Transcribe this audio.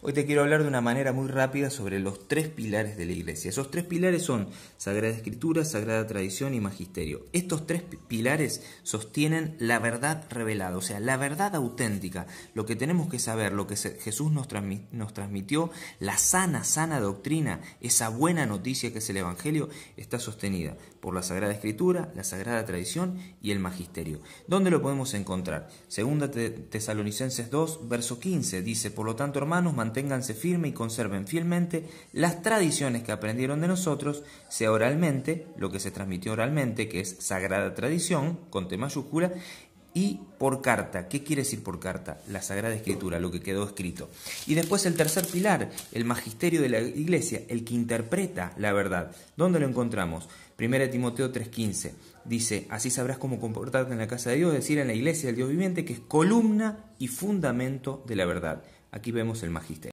Hoy te quiero hablar de una manera muy rápida sobre los tres pilares de la iglesia. Esos tres pilares son Sagrada Escritura, Sagrada Tradición y Magisterio. Estos tres pilares sostienen la verdad revelada, o sea, la verdad auténtica, lo que tenemos que saber, lo que Jesús nos, transmitió, la sana, sana doctrina, esa buena noticia que es el Evangelio, está sostenida por la Sagrada Escritura, la Sagrada Tradición y el Magisterio. ¿Dónde lo podemos encontrar? Segunda Tesalonicenses 2, verso 15, dice, por lo tanto, hermanos, manténganse firme y conserven fielmente las tradiciones que aprendieron de nosotros, sea oralmente, lo que se transmitió oralmente, que es sagrada tradición, con tema mayúscula, y por carta. ¿Qué quiere decir por carta? La Sagrada Escritura, lo que quedó escrito. Y después el tercer pilar, el magisterio de la iglesia, el que interpreta la verdad. ¿Dónde lo encontramos? 1 Timoteo 3:15 dice, así sabrás cómo comportarte en la casa de Dios, es decir, en la iglesia del Dios viviente, que es columna y fundamento de la verdad. Aquí vemos el magisterio.